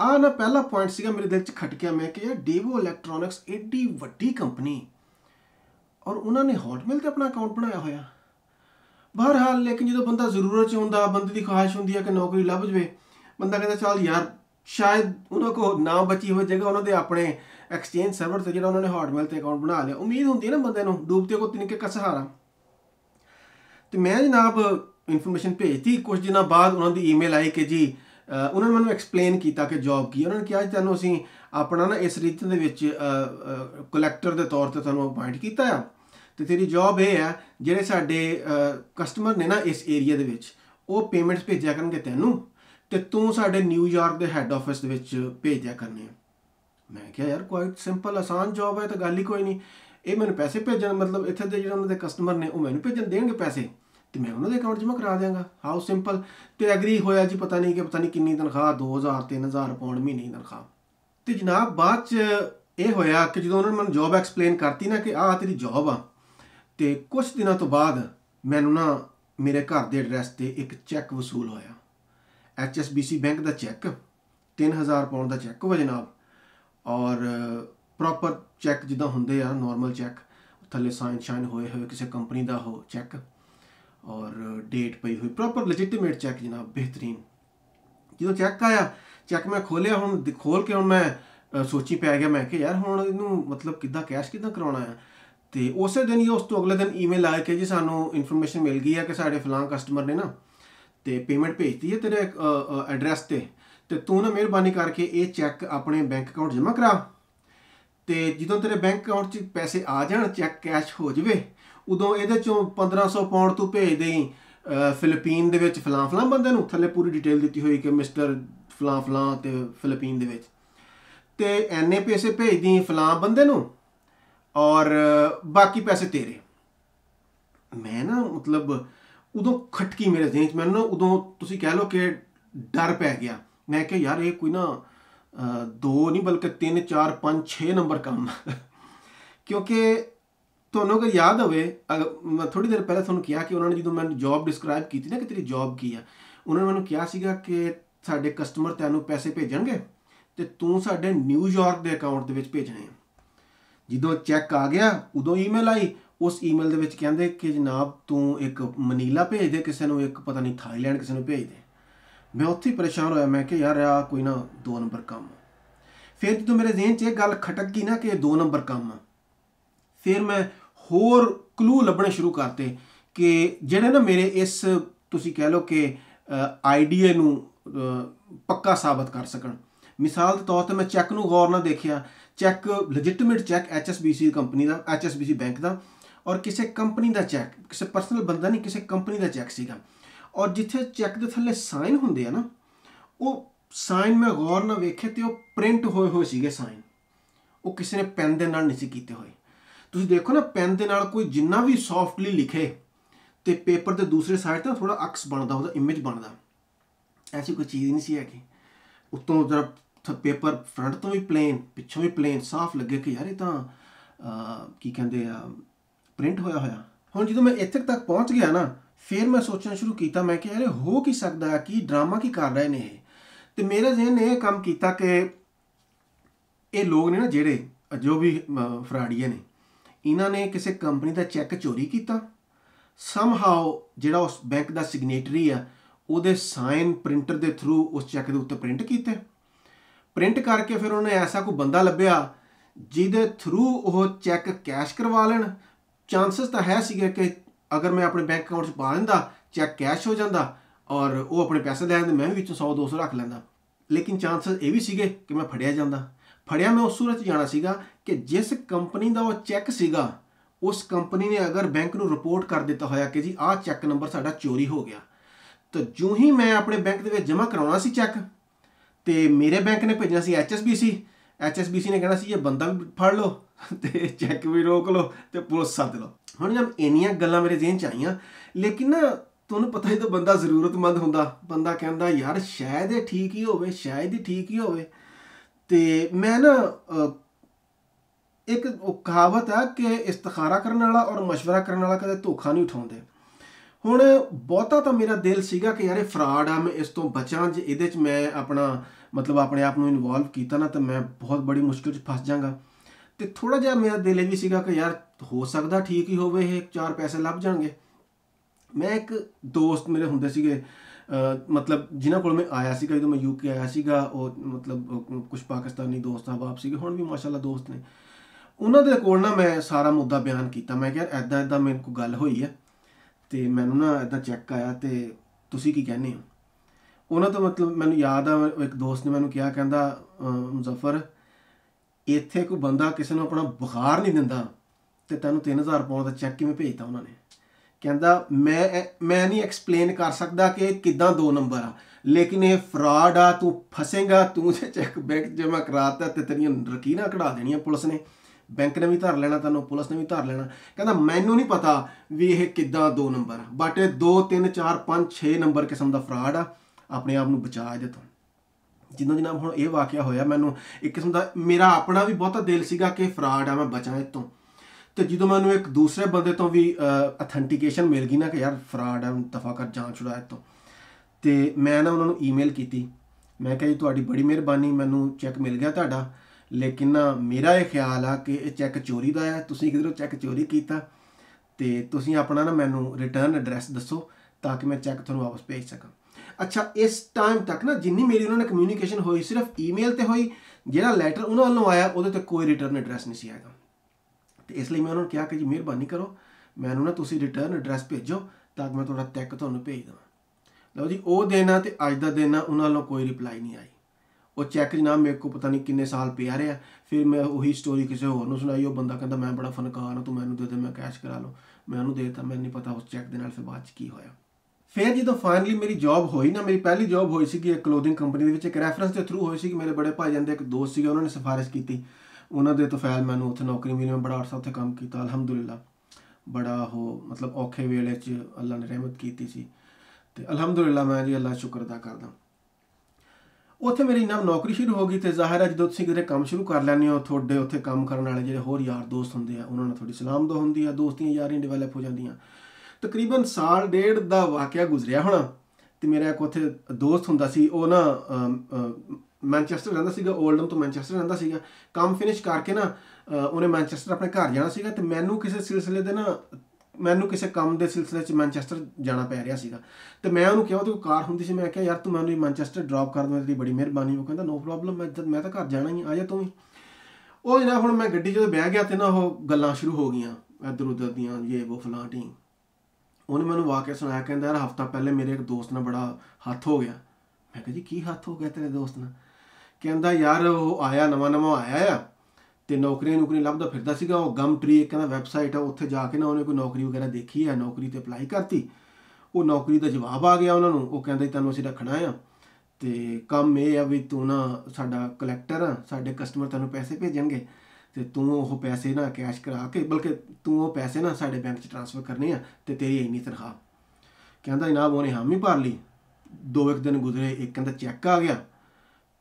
ਆ ਨਾ ਪਹਿਲਾ ਪੁਆਇੰਟ ਸੀਗਾ ਮੇਰੇ ਦਿਲ 'ਚ ਖਟਕਿਆ ਮੈਂ ਕਿ ਯਾਰ ਡੇਵੋ ਇਲੈਕਟ੍ਰੋਨਿਕਸ ਐਡੀ ਵੱਡੀ ਕੰਪਨੀ ਔਰ ਉਹਨਾਂ ਨੇ ਹੌਟਮੇਲ ਤੇ ਆਪਣਾ ਅਕਾਊਂਟ ਬਣਾਇਆ ਹੋਇਆ ਬਹਰਹਾਲ ਲੇਕਿਨ ਜਦੋਂ ਬੰਦਾ ਜ਼ਰੂਰਤ 'ਚ ਹੁੰਦਾ ਬੰਦੇ ਦੀ ਖਾਹਿਸ਼ ਹੁੰਦੀ ਹੈ ਕਿ ਨੌਕਰੀ ਲੱਭ ਜਵੇ ਬੰਦਾ ਕਹਿੰਦਾ ਚੱਲ ਯਾਰ ਸ਼ਾਇਦ ਉਹਨਾਂ ਕੋ ਨਾ ਬਚੀ ਹੋਈ ਜਗ੍ਹਾ ਉਹਨਾਂ ਦੇ ਆਪਣੇ ਐਕਸਚੇਂਜ ਸਰਵਰ ਤੇ ਜਿਹੜਾ ਉਹਨਾਂ ਨੇ ਹੌਟਮੇਲ ਤੇ ਅਕਾਊਂਟ ਬਣਾ ਲਿਆ ਉਮੀਦ ਹੁੰਦੀ ਹੈ ਨਾ ਬੰਦੇ ਨੂੰ ਡੂਬਤੇ ਕੋ ਤਿਨਕੇ ਕਾ ਸਹਾਰਾ ਤੇ ਮੈਂ ਜਨਾਬ ਇਨਫੋਰਮੇਸ਼ਨ ਭੇਜਤੀ ਕੁਝ ਦਿਨਾਂ ਬਾਅਦ ਉਹਨਾਂ ਦੀ ਈਮੇਲ ਆਈ ਕਿ ਜੀ ਉਹਨਾਂ ਨੇ ਮੈਨੂੰ ਐਕਸਪਲੇਨ ਕੀਤਾ ਕਿ ਜੌਬ ਕੀ ਉਹਨਾਂ ਨੇ ਕਿਹਾ ਤੁਹਾਨੂੰ ਅਸੀਂ ਆਪਣਾ ਨਾ ਇਸ ਰੀਜਨ ਦੇ ਵਿੱਚ ਕਲੈਕਟਰ ਦੇ ਤੌਰ ਤੇ ਤੁਹਾਨੂੰ ਅਪਾਇੰਟ ਕੀਤਾ ਆ ਤੇ ਤੇਰੀ ਜੌਬ ਇਹ ਆ ਜਿਹੜੇ ਸਾਡੇ ਕਸਟਮਰ ਨੇ ਨਾ ਇਸ ਏਰੀਆ ਦੇ ਵਿੱਚ ਉਹ ਪੇਮੈਂਟਸ ਭੇਜਿਆ ਕਰਨਗੇ ਤੈਨੂੰ ਤੇ ਤੂੰ ਸਾਡੇ ਨਿਊਯਾਰਕ ਦੇ ਹੈੱਡ ਆਫਿਸ ਦੇ ਵਿੱਚ ਭੇਜਿਆ ਕਰਨੇ ਮੈਂ ਕਿਹਾ ਯਾਰ ਕੁਆਇਟ ਸਿੰਪਲ ਆਸਾਨ ਜੌਬ ਹੈ ਤਾਂ ਗੱਲ ਹੀ ਕੋਈ ਨਹੀਂ ਇਹ ਮੈਨੂੰ ਪੈਸੇ ਭੇਜਣ ਮਤਲਬ ਇੱਥੇ ਦੇ ਜਿਹੜਾ ਉਹਨਾਂ ਦੇ ਕਸਟਮਰ ਨੇ ਉਹ ਮੈਨੂੰ ਭੇਜਣ ਦੇਣਗੇ ਪੈਸੇ ਤੇ ਮੈਂ ਉਹਨਾਂ ਦੇ ਅਕਾਊਂਟ 'ਚ ਮੈਂ ਕਰਾ ਦਿਆਂਗਾ ਹਾਊ ਸਿੰਪਲ ਤੇ ਐਗਰੀ ਹੋਇਆ ਜੀ ਪਤਾ ਨਹੀਂ ਕਿ ਪਤਾ ਨਹੀਂ ਕਿੰਨੀ ਤਨਖਾਹ 2000 3000 ਪਾਉਂਡ ਮਹੀਨੇ ਦੀ ਤਨਖਾਹ ਤੇ ਜਨਾਬ ਬਾਅਦ ਚ ਇਹ ਹੋਇਆ ਕਿ ਜਦੋਂ ਉਹਨਾਂ ਨੇ ਮੈਨੂੰ ਜੌਬ ਐਕਸਪਲੇਨ ਕਰਤੀ ਨਾ ਕਿ ਆਹ ਤੇਰੀ ਜੌਬ ਆ ਤੇ ਕੁਝ ਦਿਨਾਂ ਤੋਂ ਬਾਅਦ ਮੈਨੂੰ ਨਾ ਮੇਰੇ ਘਰ ਦੇ ਐਡਰੈਸ ਤੇ ਇੱਕ ਚੈੱਕ ਵਸੂਲ ਹੋਇਆ HSBC ਬੈਂਕ ਦਾ ਚੈੱਕ 3000 ਪਾਉਂਡ ਦਾ ਚੈੱਕ ਹੋਇਆ ਜਨਾਬ ਔਰ ਪ੍ਰੋਪਰ ਚੈੱਕ ਜਿੱਦਾਂ ਹੁੰਦੇ ਆ ਨਾਰਮਲ ਚੈੱਕ ਥੱਲੇ ਸਾਈਨ ਸ਼ਾਈਨ ਹੋਏ ਹੋਏ ਕਿਸੇ ਕੰਪਨੀ ਦਾ ਹੋ ਚੈੱਕ ਔਰ ਡੇਟ ਪਈ ਹੋਈ ਪ੍ਰੋਪਰ ਲੈਜੀਟਿਮੇਟ ਚੈੱਕ ਜਨਾਬ ਬਿਹਤਰੀਨ ਜਦੋਂ ਚੈੱਕ ਆਇਆ ਚੈੱਕ ਮੈਂ ਖੋਲਿਆ ਹੁਣ ਖੋਲ ਕੇ ਹੁਣ ਮੈਂ ਸੋਚੀ ਪੈ ਗਿਆ ਮੈਂ ਕਿ ਯਾਰ ਹੁਣ ਇਹਨੂੰ ਮਤਲਬ ਕਿੱਦਾਂ ਕੈਸ਼ ਕਿੱਦਾਂ ਕਰਾਉਣਾ ਹੈ ਤੇ ਉਸੇ ਦਿਨ ਹੀ ਉਸ ਤੋਂ ਅਗਲੇ ਦਿਨ ਈਮੇਲ ਆਇਆ ਕਿ ਜੀ ਸਾਨੂੰ ਇਨਫੋਰਮੇਸ਼ਨ ਮਿਲ ਗਈ ਹੈ ਕਿ ਸਾਡੇ ਫਲਾਂ ਕਸਟਮਰ ਨੇ ਨਾ ਤੇ ਪੇਮੈਂਟ ਭੇਜਤੀ ਹੈ ਤੇਰੇ ਐਡਰੈਸ ਤੇ ਤੇ ਤੂੰ ਨਾ ਮਿਹਰਬਾਨੀ ਕਰਕੇ ਇਹ ਚੈੱਕ ਆਪਣੇ ਬੈਂਕ ਅਕਾਊਂਟ ਜਮ੍ਹਾਂ ਕਰਾ ਤੇ ਜਦੋਂ ਤੇਰੇ ਬੈਂਕ ਅਕਾਊਂਟ 'ਚ ਪੈਸੇ ਆ ਜਾਣ ਚੈੱਕ ਕੈਸ਼ ਹੋ ਜਵੇ ਉਦੋਂ ਇਹਦੇ ਚੋਂ 1500 ਪਾਉਂਡ ਤੂੰ ਭੇਜ ਦੇਈ ਫਿਲੀਪੀਨ ਦੇ ਵਿੱਚ ਫਲਾਂ ਫਲਾਂ ਬੰਦੇ ਨੂੰ ਥੱਲੇ ਪੂਰੀ ਡਿਟੇਲ ਦਿੱਤੀ ਹੋਈ ਕਿ ਮਿਸਟਰ ਫਲਾਂ ਫਲਾਂ ਤੇ ਫਿਲੀਪੀਨ ਦੇ ਵਿੱਚ ਤੇ ਐਨੇ ਪੈਸੇ ਭੇਜਦੀ ਫਲਾਂ ਬੰਦੇ ਨੂੰ ਔਰ ਬਾਕੀ ਪੈਸੇ ਤੇਰੇ ਮੈਂ ਨਾ ਮਤਲਬ ਉਦੋਂ ਖਟਕੀ ਮੇਰੇ ਜ਼ਿਹਨ 'ਚ ਮੈਨੂੰ ਨਾ ਉਦੋਂ ਤੁਸੀਂ ਕਹਿ ਲੋ ਕਿ ਡਰ ਪੈ ਗਿਆ ਮੈਂ ਕਿਹਾ ਯਾਰ ਇਹ ਕੋਈ ਨਾ ਦੋ ਨਹੀਂ ਬਲਕਿ 3 4 5 6 ਨੰਬਰ ਕੰਮ ਕਿਉਂਕਿ ਤੁਹਾਨੂੰ ਅਗਰ ਯਾਦ ਹੋਵੇ ਮੈਂ ਥੋੜੀ ਦੇਰ ਪਹਿਲਾਂ ਤੁਹਾਨੂੰ ਕਿਹਾ ਕਿ ਉਹਨਾਂ ਨੇ ਜਦੋਂ ਮੈਨੂੰ ਜੌਬ ਡਿਸਕ੍ਰਾਈਬ ਕੀਤੀ ਨਾ ਕਿ ਤੇਰੀ ਜੌਬ ਕੀ ਆ ਉਹਨਾਂ ਨੇ ਮੈਨੂੰ ਕਿਹਾ ਸੀਗਾ ਕਿ ਸਾਡੇ ਕਸਟਮਰ ਤੈਨੂੰ ਪੈਸੇ ਭੇਜਣਗੇ ਤੇ ਤੂੰ ਸਾਡੇ ਨਿਊਯਾਰਕ ਦੇ ਅਕਾਊਂਟ ਦੇ ਵਿੱਚ ਭੇਜਣੇ ਆ ਜਦੋਂ ਚੈੱਕ ਆ ਗਿਆ ਉਦੋਂ ਈਮੇਲ ਆਈ ਉਸ ਈਮੇਲ ਦੇ ਵਿੱਚ ਕਹਿੰਦੇ ਕਿ ਜਨਾਬ ਤੂੰ ਇੱਕ ਮਨੀਲਾ ਭੇਜ ਦੇ ਕਿਸੇ ਨੂੰ ਇੱਕ ਪਤਾ ਨਹੀਂ ਥਾਈਲੈਂਡ ਕਿਸੇ ਨੂੰ ਭੇਜ ਦੇ ਮੈਂ ਉੱਥੇ ਪਰੇਸ਼ਾਨ ਹੋਇਆ ਮੈਂ ਕਿ ਯਾਰ ਆ ਕੋਈ ਨਾ ਦੋ ਨੰਬਰ ਕੰਮ ਫਿਰ ਜਦੋਂ ਮੇਰੇ ਜ਼ਿਹਨ 'ਚ ਇਹ ਗੱਲ ਖਟਕ ਗਈ ਨਾ ਕਿ ਇਹ ਦੋ ਨੰਬਰ ਕੰਮ ਆ ਫਿਰ ਮੈਂ ਹੋਰ ਕਲੂ ਲੱਭਣੇ ਸ਼ੁਰੂ ਕਰਤੇ ਕਿ ਜਿਹੜੇ ਨਾ ਮੇਰੇ ਇਸ ਤੁਸੀਂ ਕਹਿ ਲਓ ਕਿ ਆਈਡੀਏ ਨੂੰ ਪੱਕਾ ਸਾਬਤ ਕਰ ਸਕਣ ਮਿਸਾਲ ਦੇ ਤੌਰ ਤੇ ਮੈਂ ਚੈੱਕ ਨੂੰ ਗੌਰ ਨਾਲ ਦੇਖਿਆ cheque legitimate cheque HSBC company ਦਾ ਐਚਐਸਬੀਸੀ ਬੈਂਕ ਦਾ ਔਰ ਕਿਸੇ ਕੰਪਨੀ ਦਾ ਚੈੱਕ ਕਿਸੇ ਪਰਸਨਲ ਬੰਦਾ ਨਹੀਂ ਕਿਸੇ ਕੰਪਨੀ ਦਾ ਚੈੱਕ ਸੀਗਾ ਔਰ ਜਿੱਥੇ ਚੈੱਕ ਦੇ ਥੱਲੇ ਸਾਈਨ ਹੁੰਦੇ ਆ ਨਾ ਉਹ ਸਾਈਨ ਮੈਂ ਗੌਰ ਨਾਲ ਵੇਖੇ ਤੇ ਉਹ ਪ੍ਰਿੰਟ ਹੋਏ ਹੋਏ ਸੀਗੇ ਸਾਈਨ ਉਹ ਕਿਸੇ ਨੇ ਪੈਨ ਦੇ ਨਾਲ ਨਹੀਂ ਸੀ ਕੀਤੇ ਹੋਏ ਤੁਸੀਂ ਦੇਖੋ ਨਾ ਪੈਨ ਦੇ ਨਾਲ ਕੋਈ ਜਿੰਨਾ ਵੀ ਸੌਫਟਲੀ ਲਿਖੇ ਤੇ ਪੇਪਰ ਦੇ ਦੂਸਰੇ ਸਾਈਡ ਤੇ ਥੋੜਾ ਅਕਸ ਬਣਦਾ ਉਹਦਾ ਇਮੇਜ ਬਣਦਾ ਐਸੀ ਕੋਈ ਚੀਜ਼ ਨਹੀਂ ਸੀ ਹੈਗੀ ਉੱਤੋਂ ਜਰਾ ਪੇਪਰ ਫਰੰਟ ਤੋਂ ਵੀ ਪਲੇਨ ਪਿੱਛੋਂ ਵੀ ਪਲੇਨ ਸਾਫ਼ ਲੱਗੇ ਕਿ ਯਾਰ ਇਹ ਤਾਂ ਕੀ ਕਹਿੰਦੇ ਆ ਪ੍ਰਿੰਟ ਹੋਇਆ ਹੋਇਆ ਹੁਣ ਜਦੋਂ ਮੈਂ ਇੱਥੇ ਤੱਕ ਪਹੁੰਚ ਗਿਆ ਨਾ ਫਿਰ ਮੈਂ ਸੋਚਣਾ ਸ਼ੁਰੂ ਕੀਤਾ ਮੈਂ ਕਿ ਯਾਰ ਹੋ ਕੀ ਸਕਦਾ ਕਿ ਡਰਾਮਾ ਕੀ ਕਰ ਰਹੇ ਨੇ ਇਹ ਤੇ ਮੇਰੇ ਜ਼ਿਹਨ ਨੇ ਇਹ ਕੰਮ ਕੀਤਾ ਕਿ ਇਹ ਲੋਕ ਨੇ ਨਾ ਜਿਹੜੇ ਜੋ ਵੀ ਫਰਾੜੀਏ ਨੇ ਇਹਨਾਂ ਨੇ ਕਿਸੇ ਕੰਪਨੀ ਦਾ ਚੈੱਕ ਚੋਰੀ ਕੀਤਾ ਸਮਹਾਉ ਜਿਹੜਾ ਉਸ ਬੈਂਕ ਦਾ ਸਿਗਨੇਟਰੀ ਆ ਉਹਦੇ ਸਾਈਨ ਪ੍ਰਿੰਟਰ ਦੇ ਥਰੂ ਉਸ ਚੈੱਕ ਦੇ ਉੱਤੇ ਪ੍ਰਿੰਟ ਕੀਤੇ ਪ੍ਰਿੰਟ ਕਰਕੇ ਫਿਰ ਉਹਨੇ ਐਸਾ ਕੋਈ ਬੰਦਾ ਲੱਭਿਆ ਜਿਹਦੇ ਥਰੂ ਉਹ ਚੈੱਕ ਕੈਸ਼ ਕਰਵਾ ਲੈਣ ਚਾਂਸਸ ਤਾਂ ਹੈ ਸੀਗਾ ਕਿ ਅਗਰ ਮੈਂ ਆਪਣੇ ਬੈਂਕ ਅਕਾਊਂਟ 'ਚ ਪਾ ਲੈਂਦਾ ਚੈੱਕ ਕੈਸ਼ ਹੋ ਜਾਂਦਾ ਔਰ ਉਹ ਆਪਣੇ ਪੈਸੇ ਲੈ ਲੈਂਦੇ ਮੈਂ ਵੀ ਵਿੱਚੋਂ 100 200 ਰੱਖ ਲੈਂਦਾ ਲੇਕਿਨ ਚਾਂਸਸ ਇਹ ਵੀ ਸੀਗੇ ਕਿ ਮੈਂ ਫੜਿਆ ਜਾਂਦਾ ਫੜਿਆ ਮੈਂ ਉਸ ਸੂਰਤ ਜਾਣਾ ਸੀਗਾ ਕਿ ਜਿਸ ਕੰਪਨੀ ਦਾ ਉਹ ਚੈੱਕ ਸੀਗਾ ਉਸ ਕੰਪਨੀ ਨੇ ਅਗਰ ਬੈਂਕ ਨੂੰ ਰਿਪੋਰਟ ਕਰ ਦਿੱਤਾ ਹੋਇਆ ਕਿ ਜੀ ਆਹ ਚੈੱਕ ਨੰਬਰ ਸਾਡਾ ਚੋਰੀ ਹੋ ਗਿਆ ਤਾਂ ਜੂੰ ਹੀ ਮੈਂ ਆਪਣੇ ਬੈਂਕ ਦੇ ਵਿੱਚ ਜਮ੍ਹਾਂ ਕਰਾਉਣਾ ਸੀ ਚੈੱਕ ਤੇ ਮੇਰੇ ਬੈਂਕ ਨੇ ਭੇਜਿਆ ਸੀ HSBC HSBC ਨੇ ਕਹਿਣਾ ਸੀ ਇਹ ਬੰਦਾ ਵੀ ਫੜ ਲਓ ਤੇ ਚੈੱਕ ਵੀ ਰੋਕ ਲਓ ਤੇ ਪੁਲਿਸ ਸੱਦ ਲਓ ਹੁਣ ਜਦ ਇੰਨੀਆਂ ਗੱਲਾਂ ਮੇਰੇ ਜ਼ਿਹਨ ਚ ਆਈਆਂ ਲੇਕਿਨ ਨਾ ਤੁਹਾਨੂੰ ਪਤਾ ਹੀ ਤਾਂ ਬੰਦਾ ਜ਼ਰੂਰਤਮੰਦ ਹੁੰਦਾ ਬੰਦਾ ਕਹਿੰਦਾ ਯਾਰ ਸ਼ਾਇਦ ਇਹ ਠੀਕ ਹੀ ਹੋਵੇ ਸ਼ਾਇਦ ਹੀ ਠੀਕ ਹੀ ਹੋਵੇ ਤੇ ਮੈਂ ਨਾ ਇੱਕ ਕਹਾਵਤ ਆ ਕਿ ਇਸਤਖਾਰਾ ਕਰਨ ਵਾਲਾ ਔਰ مشورہ ਕਰਨ ਵਾਲਾ ਕਦੇ ਧੋਖਾ ਨਹੀਂ ਉਠਾਉਂਦੇ ਹੁਣ ਬਹੁਤਾ ਤਾਂ ਮੇਰਾ ਦਿਲ ਸੀਗਾ ਕਿ ਯਾਰ ਇਹ ਫਰਾਡ ਆ ਮੈਂ ਇਸ ਤੋਂ ਬਚਾਂ ਜੇ ਇਹਦੇ 'ਚ ਮੈਂ ਆਪਣਾ ਮਤਲਬ ਆਪਣੇ ਆਪ ਨੂੰ ਇਨਵੋਲਵ ਕੀਤਾ ਨਾ ਤਾਂ ਮੈਂ ਬਹੁਤ ਬੜੀ ਮੁਸ਼ਕਿਲ 'ਚ ਫਸ ਜਾਗਾ ਤੇ ਥੋੜਾ ਜਿਹਾ ਮੇਰਾ ਦਿਲ ਇਹ ਵੀ ਸੀਗਾ ਕਿ ਯਾਰ ਹੋ ਸਕਦਾ ਠੀਕ ਹੀ ਹੋਵੇ ਇਹ ਚਾਰ ਪੈਸੇ ਲੱਭ ਜਾਣਗੇ ਮੈਂ ਇੱਕ ਦੋਸਤ ਮੇਰੇ ਹੁੰਦੇ ਸੀਗੇ ਮਤਲਬ ਜਿਨ੍ਹਾਂ ਕੋਲ ਮੈਂ ਆਇਆ ਸੀਗਾ ਜਦੋਂ ਮੈਂ ਯੂਕੇ ਆਇਆ ਸੀਗਾ ਉਹ ਮਤਲਬ ਕੁਝ ਪਾਕਿਸਤਾਨੀ ਦੋਸਤਾਂ ਬਾਪ ਸੀਗੇ ਹੁਣ ਵੀ ਮਾਸ਼ਾਅੱਲਾ ਦੋਸਤ ਨੇ ਉਹਨਾਂ ਦੇ ਕੋਲ ਨਾ ਮੈਂ ਸਾਰਾ ਮੁੱਦਾ ਬਿਆਨ ਕੀਤਾ ਮੈਂ ਕਿਹਾ ਐਦਾਂ ਐਦਾਂ ਮੇਰੇ ਕੋ ਗੱਲ ਹੋਈ ਹੈ ਤੇ ਮੈਨੂੰ ਨਾ ਐਦਾਂ ਚੈੱਕ ਆਇਆ ਤੇ ਤੁਸੀਂ ਕੀ ਕਹਿੰਦੇ ਹੋ ਉਹਨਾਂ ਤੋਂ ਮਤਲਬ ਮੈਨੂੰ ਯਾਦ ਆ ਇੱਕ ਦੋਸਤ ਨੇ ਮੈਨੂੰ ਕਿਹਾ ਕਹਿੰਦਾ ਮੁਜ਼ਫਰ ਇੱਥੇ ਕੋਈ ਬੰਦਾ ਕਿਸੇ ਨੂੰ ਆਪਣਾ ਬੁਖਾਰ ਨਹੀਂ ਦਿੰਦਾ ਤੇ ਤੈਨੂੰ 3000 ਪਾਉਂਡ ਦਾ ਚੈੱਕ ਕਿਵੇਂ ਭੇਜਤਾ ਉਹਨਾਂ ਨੇ ਕਹਿੰਦਾ ਮੈਂ ਮੈਂ ਨਹੀਂ ਐਕਸਪਲੇਨ ਕਰ ਸਕਦਾ ਕਿ ਕਿਦਾਂ ਦੋ ਨੰਬਰ ਆ ਲੇਕਿਨ ਇਹ ਫਰਾਡ ਆ ਤੂੰ ਫਸੇਗਾ ਤੂੰ ਜੇ ਚੈੱਕ ਬੈਂਕ ਜਮਾ ਕਰਾਤਾ ਤੇ ਤੇਰੀਆਂ ਰਕੀਨਾ ਕਢਾ ਦੇਣੀਆਂ ਪੁਲਿਸ ਨੇ ਬੈਂਕ ਨੇ ਵੀ ਧਰ ਲੈਣਾ ਤੁਹਾਨੂੰ ਪੁਲਿਸ ਨੇ ਵੀ ਧਰ ਲੈਣਾ ਕਹਿੰਦਾ ਮੈਨੂੰ ਨਹੀਂ ਪਤਾ ਵੀ ਇਹ ਕਿੱਦਾਂ ਦੋ ਨੰਬਰ ਬਟ ਇਹ 2 3 4 5 6 ਨੰਬਰ ਕਿਸਮ ਦਾ ਫਰਾਡ ਆ ਆਪਣੇ ਆਪ ਨੂੰ ਬਚਾ ਇਹਦੇ ਤੂੰ ਜਿੰਨਾ ਜਨਾਬ ਹੁਣ ਇਹ ਵਾਕਿਆ ਹੋਇਆ ਮੈਨੂੰ ਇੱਕ ਕਿਸਮ ਦਾ ਮੇਰਾ ਆਪਣਾ ਵੀ ਬਹੁਤਾ ਦਿਲ ਸੀਗਾ ਕਿ ਫਰਾਡ ਆ ਮੈਂ ਬਚਾਂ ਇਤੋਂ ਤੇ ਜਦੋਂ ਮੈਨੂੰ ਇੱਕ ਦੂਸਰੇ ਬੰਦੇ ਤੋਂ ਵੀ ਅਥੈਂਟੀਕੇਸ਼ਨ ਮਿਲ ਗਈ ਨਾ ਕਿ ਯਾਰ ਫਰਾਡ ਹੈ ਤਫਾ ਕਰ ਜਾਂਚ ਛੁੜਾ ਤੋਂ ਤੇ ਮੈਂ ਨਾ ਉਹਨਾਂ ਨੂੰ ਈਮੇਲ ਕੀਤੀ ਮੈਂ ਕਿਹਾ ਜੀ ਤੁਹਾਡੀ ਬੜੀ ਮਿਹਰਬਾਨੀ ਮੈਨੂੰ ਚੈੱਕ ਮਿਲ ਗਿਆ ਤੁਹਾਡਾ ਲੇਕਿਨ ਨਾ ਮੇਰਾ ਇਹ ਖਿਆਲ ਆ ਕਿ ਇਹ ਚੈੱਕ ਚੋਰੀ ਦਾ ਹੈ ਤੁਸੀਂ ਕਿਧਰੋਂ ਚੈੱਕ ਚੋਰੀ ਕੀਤਾ ਤੇ ਤੁਸੀਂ ਆਪਣਾ ਨਾ ਮੈਨੂੰ ਰਿਟਰਨ ਐਡਰੈਸ ਦੱਸੋ ਤਾਂ ਕਿ ਮੈਂ ਚੈੱਕ ਤੁਹਾਨੂੰ ਵਾਪਸ ਭੇਜ ਸਕਾਂ ਅੱਛਾ ਇਸ ਟਾਈਮ ਤੱਕ ਨਾ ਜਿੰਨੀ ਮੇਰੀ ਉਹਨਾਂ ਨਾਲ ਕਮਿਊਨੀਕੇਸ਼ਨ ਹੋਈ ਸਿਰਫ ਈਮੇਲ ਤੇ ਹੋਈ ਜਿਹੜਾ ਲੈਟਰ ਉਹਨਾਂ ਵੱਲੋਂ ਆਇਆ ਉਹਦੇ ਤੇ ਕੋਈ ਰਿਟਰਨ ਐਡਰੈਸ ਨਹੀਂ ਸੀ ਆਇਆ ਤੇ ਇਸ ਲਈ ਮੈਂ ਉਹਨਾਂ ਨੂੰ ਕਿਹਾ ਕਿ ਜੀ ਮਿਹਰਬਾਨੀ ਕਰੋ ਮੈਨੂੰ ਨਾ ਤੁਸੀਂ ਰਿਟਰਨ ਐਡਰੈਸ ਭੇਜੋ ਤਾਂ ਕਿ ਮੈਂ ਤੁਹਾਡਾ ਟੈਕ ਤੁਹਾਨੂੰ ਭੇਜ ਦਵਾਂ ਲਓ ਜੀ ਉਹ ਦੇਣਾ ਤੇ ਅੱਜ ਦਾ ਦੇਣਾ ਉਹਨਾਂ ਵੱਲੋਂ ਕੋਈ ਰਿਪਲਾਈ ਨਹੀਂ ਆਈ ਉਹ ਚੈੱਕ ਜੀ ਨਾ ਮੇਰੇ ਕੋ ਪਤਾ ਨਹੀਂ ਕਿੰਨੇ ਸਾਲ ਪਿਆ ਰਿਹਾ ਫਿਰ ਮੈਂ ਉਹੀ ਸਟੋਰੀ ਕਿਸੇ ਹੋਰ ਨੂੰ ਸੁਣਾਈ ਉਹ ਬੰਦਾ ਕਹਿੰਦਾ ਮੈਂ ਬੜਾ ਫਨਕਾਰ ਹਾਂ ਤੂੰ ਮੈਨੂੰ ਦੇ ਦੇ ਮੈਂ ਕੈਸ਼ ਕਰਾ ਲਓ ਮੈਂ ਉਹਨੂੰ ਦੇਤਾ ਮੈਨੂੰ ਨਹੀਂ ਪਤਾ ਉਸ ਚੈੱਕ ਦੇ ਨਾਲ ਫਿਰ ਬਾਅਦ ਚ ਕੀ ਹੋਇਆ ਫਿਰ ਜਦੋਂ ਫਾਈਨਲੀ ਮੇਰੀ ਜੌਬ ਹੋਈ ਨਾ ਮੇਰੀ ਪਹਿਲੀ ਜੌਬ ਹੋਈ ਸੀ ਕਿ ਇੱਕ ਕਲੋਥਿੰਗ ਕੰਪਨੀ ਦੇ ਵਿੱਚ ਇੱਕ ਰੈਫਰੈਂਸ ਦੇ ਥਰੂ ਹੋਈ ਸੀ ਕਿ ਮੇਰੇ ਬੜੇ ਭਾਈ ਜਾਂਦੇ ਇੱਕ ਦੋਸਤ ਸੀਗਾ ਉਹਨਾਂ ਨੇ ਸਿਫਾਰਿਸ਼ ਕੀਤੀ ਉਹਨਾਂ ਦੇ ਤਫੈਲ ਮੈਨੂੰ ਉੱਥੇ ਨੌਕਰੀ ਮਿਲੀ ਮੈਂ ਬੜਾ ਅਰਸਾ ਉੱਥੇ ਕੰਮ ਕੀਤਾ ਅਲਹਮਦੁਲਿਲਾ ਬੜਾ ਉਹ ਮਤਲਬ ਔਖੇ ਵੇਲੇ 'ਚ ਅੱਲਾ ਨੇ ਰਹਿਮਤ ਕੀਤੀ ਸੀ ਤੇ ਅਲਹਮਦੁਲਿਲਾ ਮੈਂ ਜੀ ਅੱਲਾ ਸ਼ੁਕਰ ਅਦਾ ਕਰਦਾ ਉੱਥੇ ਮੇਰੀ ਨਵ ਨੌਕਰੀ ਸ਼ੁਰੂ ਹੋ ਗਈ ਤੇ ਜ਼ਾਹਿਰ ਹੈ ਜਦੋਂ ਤੁਸੀਂ ਕਿਤੇ ਕੰਮ ਸ਼ੁਰੂ ਕਰ ਲੈਣੇ ਹੋ ਤੁਹਾਡੇ ਉੱਥੇ ਕੰਮ ਕਰਨ ਵਾਲੇ ਜਿਹੜੇ ਹੋਰ ਯਾਰ ਦੋਸਤ ਹੁੰਦੇ ਆ ਉਹਨਾਂ ਨਾਲ ਥੋੜੀ ਸਲਾਮ ਦੋ ਹੁੰਦੀ ਆ ਦੋਸਤੀਆਂ ਯਾਰੀਆਂ ਡਿਵੈਲਪ ਹੋ ਜਾਂਦੀਆਂ ਤਕਰੀਬਨ ਸਾਲ ਡੇਢ ਦਾ ਵਾਕਿਆ ਗੁਜ਼ਰਿਆ ਹੋਣਾ ਤੇ ਮੇਰਾ ਇੱਕ ਉੱਥੇ ਦੋਸਤ ਹੁੰਦਾ ਸੀ ਉਹ ਨਾ ਮੈਂਚੈਸਟਰ ਰਹਿੰਦਾ ਸੀਗਾ 올ਡਮ ਤੋਂ ਮੈਂਚੈਸਟਰ ਰਹਿੰਦਾ ਸੀਗਾ ਕੰਮ ਫਿਨਿਸ਼ ਕਰਕੇ ਨਾ ਉਹਨੇ ਮੈਂਚੈਸਟਰ ਆਪਣੇ ਘਰ ਜਾਣਾ ਸੀਗਾ ਤੇ ਮੈਨੂੰ ਕਿਸੇ ਸਿਲਸਿਲੇ ਦੇ ਨਾ ਮੈਨੂੰ ਕਿਸੇ ਕੰਮ ਦੇ ਸਿਲਸਿਲੇ 'ਚ ਮੈਂਚੈਸਟਰ ਜਾਣਾ ਪੈ ਰਿਹਾ ਸੀਗਾ ਤੇ ਮੈਂ ਉਹਨੂੰ ਕਿਹਾ ਤੂੰ ਕਾਰ ਹੁੰਦੀ ਸੀ ਮੈਂ ਕਿਹਾ ਯਾਰ ਤੂੰ ਮੈਨੂੰ ਮੈਂਚੈਸਟਰ ਡ੍ਰੌਪ ਕਰ ਦੇ ਤੇਰੀ ਬੜੀ ਮਿਹਰਬਾਨੀ ਉਹ ਕਹਿੰਦਾ ਨੋ ਪ੍ਰੋਬਲਮ ਮੈਂ ਮੈਂ ਤਾਂ ਘਰ ਜਾਣਾ ਹੀ ਆ ਜਾ ਤੂੰ ਵੀ ਉਹ ਜਿਹੜਾ ਹੁਣ ਮੈਂ ਗੱਡੀ 'ਚ ਜਦੋਂ ਬਹਿ ਗਿਆ ਤੇ ਨਾ ਉਹ ਗੱਲਾਂ ਸ਼ੁਰੂ ਹੋ ਗਈਆਂ ਇਧਰ ਉਧਰ ਦੀਆਂ ਇਹ ਉਹ ਫਲਾਂ ਢੀ ਉਹਨੇ ਮੈਨੂੰ ਵਾਕਿਆ ਸੁਣਾਇਆ ਕਹਿੰਦਾ ਯਾਰ ਹਫਤਾ ਪਹਿਲੇ ਮੇਰੇ ਇੱਕ ਦੋਸਤ ਨਾਲ ਬੜਾ ਹੱਥ ਹੋ ਗਿਆ ਮੈਂ ਕਿਹਾ ਜੀ ਕੀ ਹੱਥ ਹੋ ਗਿਆ ਤੇਰੇ ਦੋਸਤ ਨਾਲ ਕਹਿੰਦਾ ਯਾਰ ਉਹ ਆਇਆ ਨਵਾਂ ਨਵਾਂ ਆਇਆ ਆ ਤੇ ਨੌਕਰੀ ਨੌਕਰੀ ਲੱਭਦਾ ਫਿਰਦਾ ਸੀਗਾ ਉਹ ਗਮ ਟਰੀ ਇੱਕ ਕਹਿੰਦਾ ਵੈਬਸਾਈਟ ਆ ਉੱਥੇ ਜਾ ਕੇ ਨਾ ਉਹਨੇ ਕੋਈ ਨੌਕਰੀ ਵਗੈਰਾ ਦੇਖੀ ਆ ਨੌਕਰੀ ਤੇ ਅਪਲਾਈ ਕਰਤੀ ਉਹ ਨੌਕਰੀ ਦਾ ਜਵਾਬ ਆ ਗਿਆ ਉਹਨਾਂ ਨੂੰ ਉਹ ਕਹਿੰਦਾ ਤੁਹਾਨੂੰ ਅਸੀਂ ਰੱਖਣਾ ਆ ਤੇ ਕੰਮ ਇਹ ਆ ਵੀ ਤੂੰ ਨਾ ਸਾਡਾ ਕਲੈਕਟਰ ਆ ਸਾਡੇ ਕਸਟਮਰ ਤੈਨੂੰ ਪੈਸੇ ਭੇਜਣਗੇ ਤੇ ਤੂੰ ਉਹ ਪੈਸੇ ਨਾ ਕੈਸ਼ ਕਰਾ ਕੇ ਬਲਕਿ ਤੂੰ ਉਹ ਪੈਸੇ ਨਾ ਸਾਡੇ ਬੈਂਕ 'ਚ ਟ੍ਰਾਂਸਫਰ ਕਰਨੇ ਆ ਤੇ ਤੇਰੀ ਇੰਨੀ ਤਨਖਾਹ ਕਹਿੰਦਾ ਜਨਾਬ ਉਹਨੇ ਹਾਮੀ ਭਰ ਲਈ ਦੋ ਇੱਕ ਦਿਨ ਗੁਜ਼ਰੇ ਇੱਕ ਕਹਿੰਦਾ ਚੈੱਕ ਆ ਗਿਆ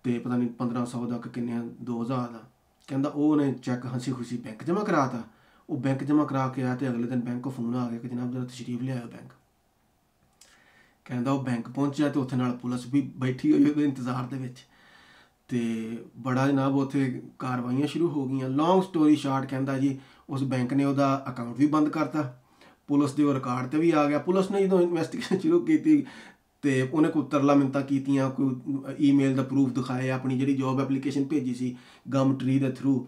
ਤੇ ਪਤਾ ਨਹੀਂ 1500 ਤੱਕ ਕਿੰਨੇ 2000 ਦਾ ਕਹਿੰਦਾ ਉਹ ਨੇ ਚੈੱਕ ਹਸੀ ਖੁਸ਼ੀ ਬੈਂਕ ਜਮਾ ਕਰਾਤਾ ਉਹ ਬੈਂਕ ਜਮਾ ਕਰਾ ਕੇ ਆਇਆ ਤੇ ਅਗਲੇ ਦਿਨ ਬੈਂਕ ਕੋ ਫੋਨ ਆ ਗਿਆ ਕਿ ਜਨਾਬ ਜਰਾ ਤਸ਼ਰੀਫ ਲਿਆਇਓ ਬੈਂਕ ਕਹਿੰਦਾ ਉਹ ਬੈਂਕ ਪਹੁੰਚਿਆ ਤੇ ਉੱਥੇ ਨਾਲ ਪੁਲਿਸ ਵੀ ਬੈਠੀ ਹੋਈ ਉਹਦੇ ਇੰਤਜ਼ਾਰ ਦੇ ਵਿੱਚ ਤੇ ਬੜਾ ਜਨਾਬ ਉੱਥੇ ਕਾਰਵਾਈਆਂ ਸ਼ੁਰੂ ਹੋ ਗਈਆਂ ਲੌਂਗ ਸਟੋਰੀ ਸ਼ਾਰਟ ਕਹਿੰਦਾ ਜੀ ਉਸ ਬੈਂਕ ਨੇ ਉਹਦਾ ਅਕਾਊਂਟ ਵੀ ਬੰਦ ਕਰਤਾ ਪੁਲਿਸ ਦੇ ਰਿਕਾਰਡ ਤੇ ਵੀ ਆ ਗਿਆ ਪੁਲਿਸ ਨੇ ਜਦੋਂ ਇਨਵੈਸਟੀਗੇਸ਼ਨ ਸ਼ੁਰੂ ਕੀਤੀ ਤੇ ਉਹਨੇ ਕੋ ਉਤਰਲਾ ਮਿੰਤਾ ਕੀਤੀਆਂ ਕੋਈ ਈਮੇਲ ਦਾ ਪ੍ਰੂਫ ਦਿਖਾਏ ਆਪਣੀ ਜਿਹੜੀ ਜੌਬ ਐਪਲੀਕੇਸ਼ਨ ਭੇਜੀ ਸੀ ਗਮ ਟਰੀ ਦੇ ਥਰੂ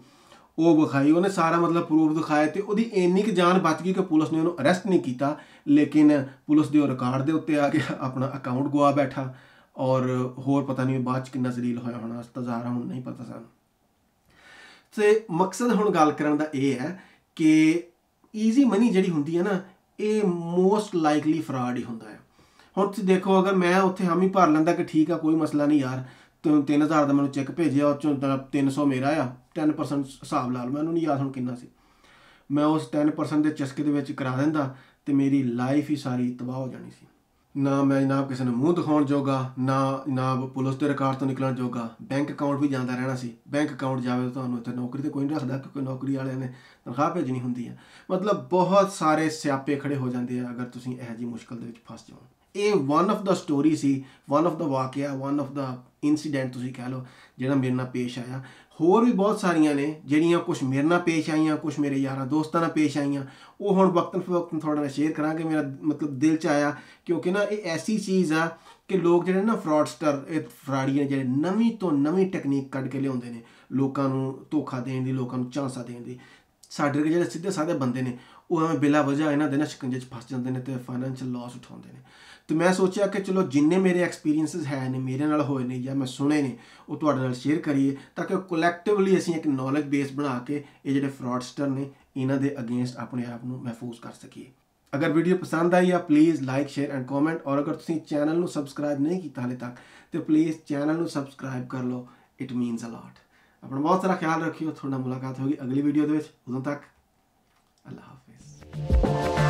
ਉਹ ਵਿਖਾਈ ਉਹਨੇ ਸਾਰਾ ਮਤਲਬ ਪ੍ਰੂਫ ਦਿਖਾਇਆ ਤੇ ਉਹਦੀ ਇੰਨੀ ਕਿ ਜਾਨ ਬਚ ਗਈ ਕਿ ਪੁਲਿਸ ਨੇ ਉਹਨੂੰ ਅਰੈਸਟ ਨਹੀਂ ਕੀਤਾ ਲੇਕਿਨ ਪੁਲਿਸ ਦੇ ਰਿਕਾਰਡ ਦੇ ਉੱਤੇ ਆ ਗਿਆ ਆਪਣਾ ਅਕਾਊਂਟ ਗਵਾ ਬੈਠਾ ਔਰ ਹੋਰ ਪਤਾ ਨਹੀਂ ਬਾਅਦ ਚ ਕਿੰਨਾ ਜ਼ਲੀਲ ਹੋਇਆ ਹੋਣਾ ਜ਼ਾਹਰ ਹੁਣ ਨਹੀਂ ਪਤਾ ਸਾਨੂੰ ਤੇ ਮਕਸਦ ਹੁਣ ਗੱਲ ਕਰਨ ਦਾ ਇਹ ਹੈ ਕਿ ਈਜ਼ੀ ਮਨੀ ਜਿਹੜੀ ਹੁੰਦੀ ਹੈ ਨਾ ਇਹ ਮੋਸਟ ਲਾਈਕਲੀ ਫਰਾਡ ਹੀ ਹੁੰਦਾ ਹੈ ਹੁਣ ਤੁਸੀਂ ਦੇਖੋ ਅਗਰ ਮੈਂ ਉੱਥੇ ਹਾਮੀ ਭਰ ਲੈਂਦਾ ਕਿ ਠੀਕ ਆ ਕੋਈ ਮਸਲਾ ਨਹੀਂ ਯਾਰ 3000 ਦਾ ਮੈਨੂੰ ਚੈੱਕ ਭੇਜਿਆ ਉਹ ਚੋਂ 300 ਮੇਰਾ ਆ 10% ਹਿਸਾਬ ਲਾ ਲਓ ਮੈਨੂੰ ਨਹੀਂ ਯਾਦ ਹੁਣ ਕਿੰਨਾ ਸੀ ਮੈਂ ਉਸ 10% ਦੇ ਚਸਕੇ ਦੇ ਵਿੱਚ ਕਰਾ ਦਿੰਦਾ ਤੇ ਮੇਰੀ ਲਾਈਫ ਹੀ ਸਾਰੀ ਤਬਾਹ ਹੋ ਜਾਣੀ ਸੀ ਨਾ ਮੈਂ ਜਨਾਬ ਕਿਸੇ ਨੂੰ ਮੂੰਹ ਦਿਖਾਉਣ ਜੋਗਾ ਨਾ ਨਾ ਪੁਲਿਸ ਦੇ ਰਿਕਾਰਡ ਤੋਂ ਨਿਕਲਣ ਜੋਗਾ ਬੈਂਕ ਅਕਾਊਂਟ ਵੀ ਜਾਂਦਾ ਰਹਿਣਾ ਸੀ ਬੈਂਕ ਅਕਾਊਂਟ ਜਾਵੇ ਤੁਹਾਨੂੰ ਇੱਥੇ ਨੌਕਰੀ ਤੇ ਕੋਈ ਨਹੀਂ ਰੱਖਦਾ ਕਿਉਂਕਿ ਨੌਕਰੀ ਵਾਲਿਆਂ ਨੇ ਤਨਖਾਹ ਭੇਜਣੀ ਹੁੰਦੀ ਹੈ ਮਤਲਬ ਬਹੁਤ ਸਾਰੇ ਸਿਆਪੇ ਖੜੇ ਹੋ ਜਾਂਦੇ ਆ ਅਗਰ ਤੁਸੀਂ ਇਹੋ ਜੀ ਮੁਸ਼ਕਲ ਦੇ ਵਿੱਚ ਫਸ ਜਾਓ ਇਹ ਵਨ ਆਫ ਦਾ ਸਟੋਰੀ ਸੀ ਵਨ ਆਫ ਦਾ ਵਾਕਿਆ ਵਨ ਆਫ ਦਾ ਇਨਸੀਡੈਂਟ ਤੁਸੀਂ ਕਹਿ ਲਓ ਜਿਹੜਾ ਮੇਰੇ ਨਾਲ ਪੇਸ਼ ਆਇਆ ਹੋਰ ਵੀ ਬਹੁਤ ਸਾਰੀਆਂ ਨੇ ਜਿਹੜੀਆਂ ਕੁਝ ਮੇਰੇ ਨਾਲ ਪੇਸ਼ ਆਈਆਂ ਕੁਝ ਮੇਰੇ ਯਾਰਾਂ ਦੋਸਤਾਂ ਨਾਲ ਪੇਸ਼ ਆਈਆਂ ਉਹ ਹੁਣ ਵਕਤਨ ਫਵਕਤਨ ਤੁਹਾਡੇ ਨਾਲ ਸ਼ੇਅਰ ਕਰਾਂਗੇ ਮੇਰਾ ਮਤਲਬ ਦਿਲ ਚ ਆਇਆ ਕਿਉਂਕਿ ਨਾ ਇਹ ਐਸੀ ਚੀਜ਼ ਆ ਕਿ ਲੋਕ ਜਿਹੜੇ ਨਾ ਫਰਾਡਸਟਰ ਇਹ ਫਰਾੜੀਆਂ ਜਿਹੜੇ ਨਵੀਂ ਤੋਂ ਨਵੀਂ ਟੈਕਨੀਕ ਕੱਢ ਕੇ ਲਿਆਉਂਦੇ ਨੇ ਲੋਕਾਂ ਨੂੰ ਧੋਖਾ ਦੇਣ ਦੀ ਲੋਕਾਂ ਨੂੰ ਝਾਂਸਾ ਦੇਣ ਦੀ ਸਾਡੇ ਜਿਹੜੇ ਸਿੱਧੇ ਸਾਦੇ ਬੰਦੇ ਨੇ ਉਹ ਐਵੇਂ ਬਿਲਾ ਵਜ੍ਹਾ ਇਹਨਾਂ ਦੇ ਨਾ ਸ਼ਿਕੰਜੇ 'ਚ ਫਸ ਜਾਂਦੇ ਨੇ ਤੇ ਫਾਈਨੈਂਸ਼ੀਅਲ ਲਾਸ ਉਠਾਉਂਦੇ ਨੇ ਤੇ ਮੈਂ ਸੋਚਿਆ ਕਿ ਚਲੋ ਜਿੰਨੇ ਮੇਰੇ ਐਕਸਪੀਰੀਐਂਸਸ ਹੈ ਨੇ ਮੇਰੇ ਨਾਲ ਹੋਏ ਨੇ ਜਾਂ ਮੈਂ ਸੁਣੇ ਨੇ ਉਹ ਤੁਹਾਡੇ ਨਾਲ ਸ਼ੇਅਰ ਕਰੀਏ ਤਾਂ ਕਿ ਕਲੈਕਟਿਵਲੀ ਅਸੀਂ ਇੱਕ ਨੌਲੇਜ ਬੇਸ ਬਣਾ ਕੇ ਇਹ ਜਿਹੜੇ ਫਰਾਡਸਟਰ ਨੇ ਇਹਨਾਂ ਦੇ ਅਗੇਂਸਟ ਆਪਣੇ ਆਪ ਨੂੰ ਮਹਿਫੂਜ਼ ਕਰ ਸਕੀਏ ਅਗਰ ਵੀਡੀਓ ਪਸੰਦ ਆਈ ਆ please like share and comment ਔਰ ਅਗਰ ਤੁਸੀਂ ਚੈਨਲ ਨੂੰ ਸਬਸਕ੍ਰਾਈਬ ਨਹੀਂ ਕੀਤਾ ਹਾਲੇ ਤੱਕ ਤੇ ਪਲੀਜ਼ ਚੈਨਲ ਨੂੰ ਸਬਸਕ੍ਰਾਈਬ ਕਰ ਲਓ ਇਟ ਮੀਨਸ ਅ ਲੋਟ ਆਪਣਾ ਬਹੁਤ ਸਾਰਾ ਖਿਆਲ ਰੱਖਿਓ ਤੁਹਾਡਾ ਮੁਲਾਕਾਤ ਹੋਗੀ ਅਗਲੀ ਵੀਡੀਓ ਦੇ ਵਿੱਚ ਉਦੋਂ ਤੱਕ ਅੱਲਾ ਹਾਫਿਜ਼